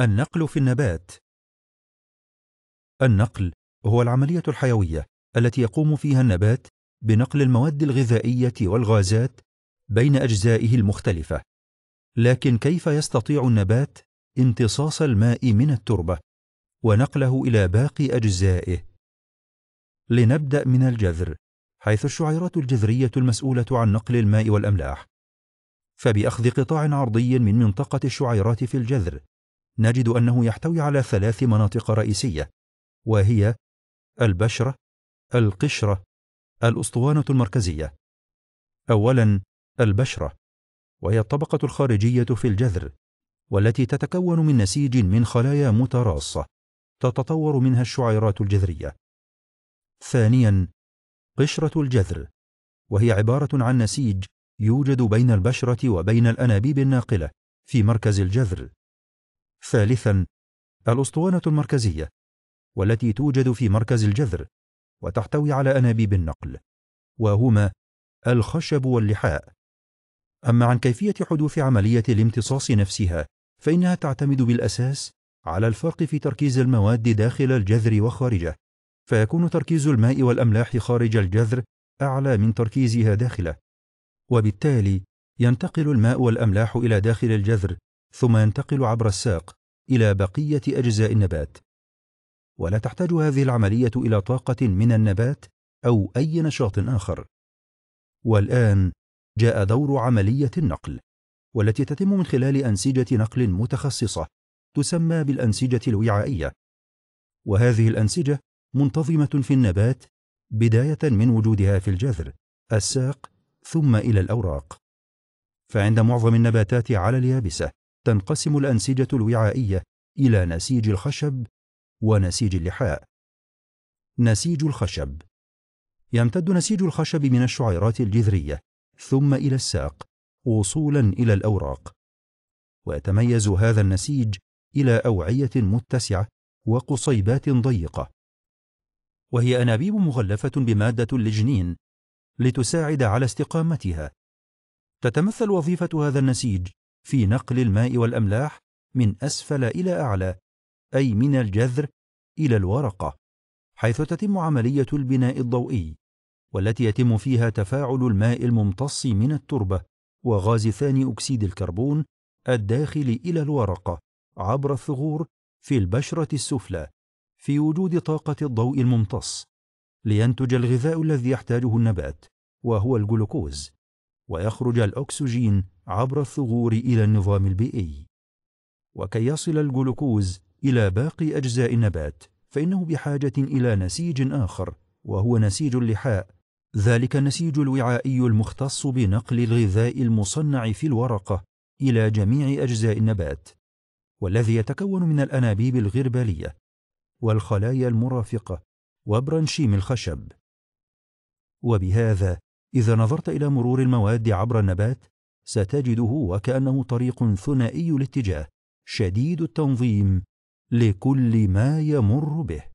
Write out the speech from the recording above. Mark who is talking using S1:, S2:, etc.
S1: النقل في النبات النقل هو العملية الحيوية التي يقوم فيها النبات بنقل المواد الغذائية والغازات بين أجزائه المختلفة لكن كيف يستطيع النبات امتصاص الماء من التربة ونقله إلى باقي أجزائه لنبدأ من الجذر حيث الشعيرات الجذرية المسؤولة عن نقل الماء والأملاح فبأخذ قطاع عرضي من منطقة الشعيرات في الجذر نجد أنه يحتوي على ثلاث مناطق رئيسية وهي البشرة القشرة الأسطوانة المركزية أولا البشرة وهي الطبقة الخارجية في الجذر والتي تتكون من نسيج من خلايا متراصة تتطور منها الشعيرات الجذرية ثانيا قشرة الجذر وهي عبارة عن نسيج يوجد بين البشرة وبين الأنابيب الناقلة في مركز الجذر ثالثا الأسطوانة المركزية والتي توجد في مركز الجذر وتحتوي على أنابيب النقل وهما الخشب واللحاء أما عن كيفية حدوث عملية الامتصاص نفسها فإنها تعتمد بالأساس على الفرق في تركيز المواد داخل الجذر وخارجه فيكون تركيز الماء والأملاح خارج الجذر أعلى من تركيزها داخله وبالتالي ينتقل الماء والأملاح إلى داخل الجذر ثم ينتقل عبر الساق إلى بقية أجزاء النبات ولا تحتاج هذه العملية إلى طاقة من النبات أو أي نشاط آخر والآن جاء دور عملية النقل والتي تتم من خلال أنسجة نقل متخصصة تسمى بالأنسجة الوعائية وهذه الأنسجة منتظمة في النبات بداية من وجودها في الجذر الساق ثم إلى الأوراق فعند معظم النباتات على اليابسة تنقسم الأنسجة الوعائية إلى نسيج الخشب ونسيج اللحاء. نسيج الخشب يمتد نسيج الخشب من الشعيرات الجذرية ثم إلى الساق وصولا إلى الأوراق. ويتميز هذا النسيج إلى أوعية متسعة وقصيبات ضيقة. وهي أنابيب مغلفة بمادة اللجنين لتساعد على استقامتها. تتمثل وظيفة هذا النسيج في نقل الماء والأملاح من أسفل إلى أعلى أي من الجذر إلى الورقة حيث تتم عملية البناء الضوئي والتي يتم فيها تفاعل الماء الممتص من التربة وغاز ثاني أكسيد الكربون الداخل إلى الورقة عبر الثغور في البشرة السفلى في وجود طاقة الضوء الممتص لينتج الغذاء الذي يحتاجه النبات وهو الجلوكوز ويخرج الأكسجين عبر الثغور إلى النظام البيئي وكي يصل الجلوكوز إلى باقي أجزاء النبات فإنه بحاجة إلى نسيج آخر وهو نسيج اللحاء ذلك النسيج الوعائي المختص بنقل الغذاء المصنع في الورقة إلى جميع أجزاء النبات والذي يتكون من الأنابيب الغربالية والخلايا المرافقة وبرنشيم الخشب وبهذا إذا نظرت إلى مرور المواد عبر النبات ستجده وكأنه طريق ثنائي الاتجاه شديد التنظيم لكل ما يمر به